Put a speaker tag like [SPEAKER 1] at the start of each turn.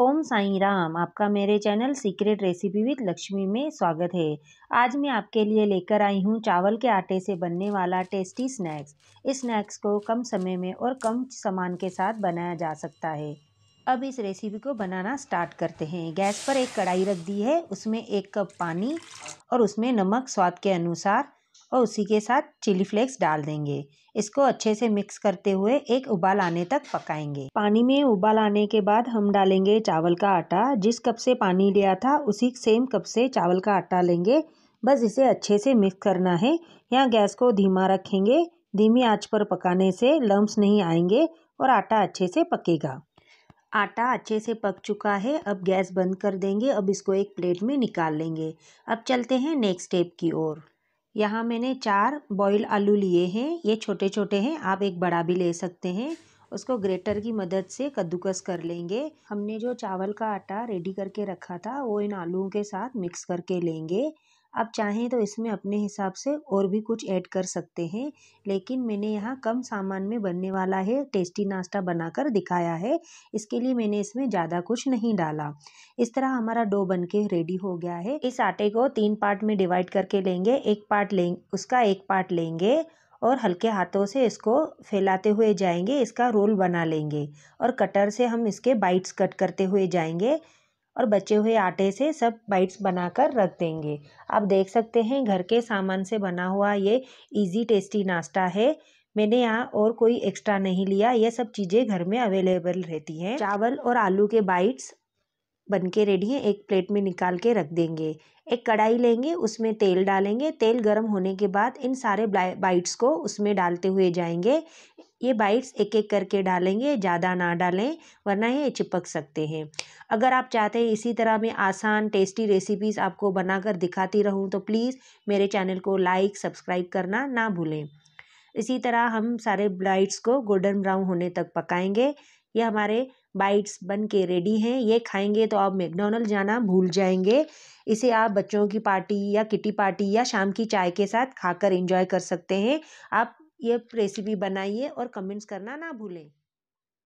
[SPEAKER 1] ओम साई राम आपका मेरे channel secret recipe with Lakshmi में स्वागत है आज मैं आपके लिए लेकर आई हूँ चावल के आटे से बनने वाला टेस्टी स्नैक्स इस स्नैक्स को कम समय में और कम सामान के साथ बनाया जा सकता है अब इस रेसिपी को बनाना स्टार्ट करते हैं गैस पर एक कढ़ाई रख दी है उसमें एक कप पानी और उसमें नमक स्वाद के अनुसार और उसी के साथ चिली फ्लेक्स डाल देंगे इसको अच्छे से मिक्स करते हुए एक उबाल आने तक पकाएंगे पानी में उबाल आने के बाद हम डालेंगे चावल का आटा जिस कप से पानी लिया था उसी सेम कप से चावल का आटा लेंगे बस इसे अच्छे से मिक्स करना है यहाँ गैस को धीमा रखेंगे धीमी आंच पर पकाने से लम्ब नहीं आएंगे और आटा अच्छे से पकेगा आटा अच्छे से पक चुका है अब गैस बंद कर देंगे अब इसको एक प्लेट में निकाल लेंगे अब चलते हैं नेक्स्ट स्टेप की ओर यहाँ मैंने चार बॉईल आलू लिए हैं ये छोटे छोटे हैं आप एक बड़ा भी ले सकते हैं उसको ग्रेटर की मदद से कद्दूकस कर लेंगे हमने जो चावल का आटा रेडी करके रखा था वो इन आलूओं के साथ मिक्स करके लेंगे आप चाहें तो इसमें अपने हिसाब से और भी कुछ ऐड कर सकते हैं लेकिन मैंने यहाँ कम सामान में बनने वाला है टेस्टी नाश्ता बनाकर दिखाया है इसके लिए मैंने इसमें ज़्यादा कुछ नहीं डाला इस तरह हमारा डो बन के रेडी हो गया है इस आटे को तीन पार्ट में डिवाइड करके लेंगे एक पार्ट लें उसका एक पार्ट लेंगे और हल्के हाथों से इसको फैलाते हुए जाएंगे इसका रोल बना लेंगे और कटर से हम इसके बाइट्स कट करते हुए जाएंगे और बचे हुए आटे से सब बाइट्स बनाकर रख देंगे आप देख सकते हैं घर के सामान से बना हुआ ये इजी टेस्टी नाश्ता है मैंने यहाँ और कोई एक्स्ट्रा नहीं लिया ये सब चीज़ें घर में अवेलेबल रहती हैं चावल और आलू के बाइट्स बन के रेडी हैं एक प्लेट में निकाल के रख देंगे एक कढ़ाई लेंगे उसमें तेल डालेंगे तेल गर्म होने के बाद इन सारे बाइट्स को उसमें डालते हुए जाएंगे ये बाइट्स एक एक करके डालेंगे ज़्यादा ना डालें वरना ये चिपक सकते हैं अगर आप चाहते हैं इसी तरह मैं आसान टेस्टी रेसिपीज़ आपको बनाकर दिखाती रहूँ तो प्लीज़ मेरे चैनल को लाइक सब्सक्राइब करना ना भूलें इसी तरह हम सारे बाइट्स को गोल्डन ब्राउन होने तक पकाएंगे ये हमारे बाइट्स बन के रेडी हैं ये खाएंगे तो आप मैकडोनल्ड जाना भूल जाएंगे इसे आप बच्चों की पार्टी या किटी पार्टी या शाम की चाय के साथ खाकर एंजॉय कर सकते हैं आप ये रेसिपी बनाइए और कमेंट्स करना ना भूलें